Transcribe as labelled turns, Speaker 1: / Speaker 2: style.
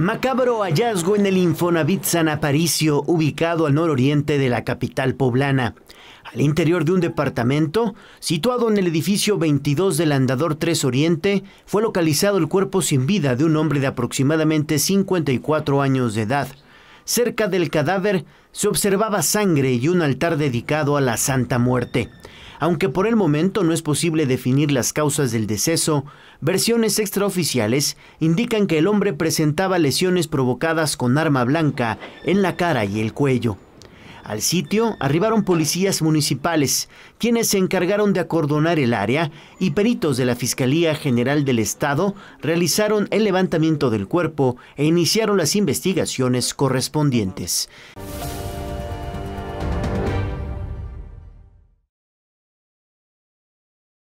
Speaker 1: Macabro hallazgo en el Infonavit San Aparicio, ubicado al nororiente de la capital poblana. Al interior de un departamento, situado en el edificio 22 del Andador 3 Oriente, fue localizado el cuerpo sin vida de un hombre de aproximadamente 54 años de edad. Cerca del cadáver se observaba sangre y un altar dedicado a la Santa Muerte. Aunque por el momento no es posible definir las causas del deceso, versiones extraoficiales indican que el hombre presentaba lesiones provocadas con arma blanca en la cara y el cuello. Al sitio arribaron policías municipales, quienes se encargaron de acordonar el área y peritos de la Fiscalía General del Estado realizaron el levantamiento del cuerpo e iniciaron las investigaciones correspondientes.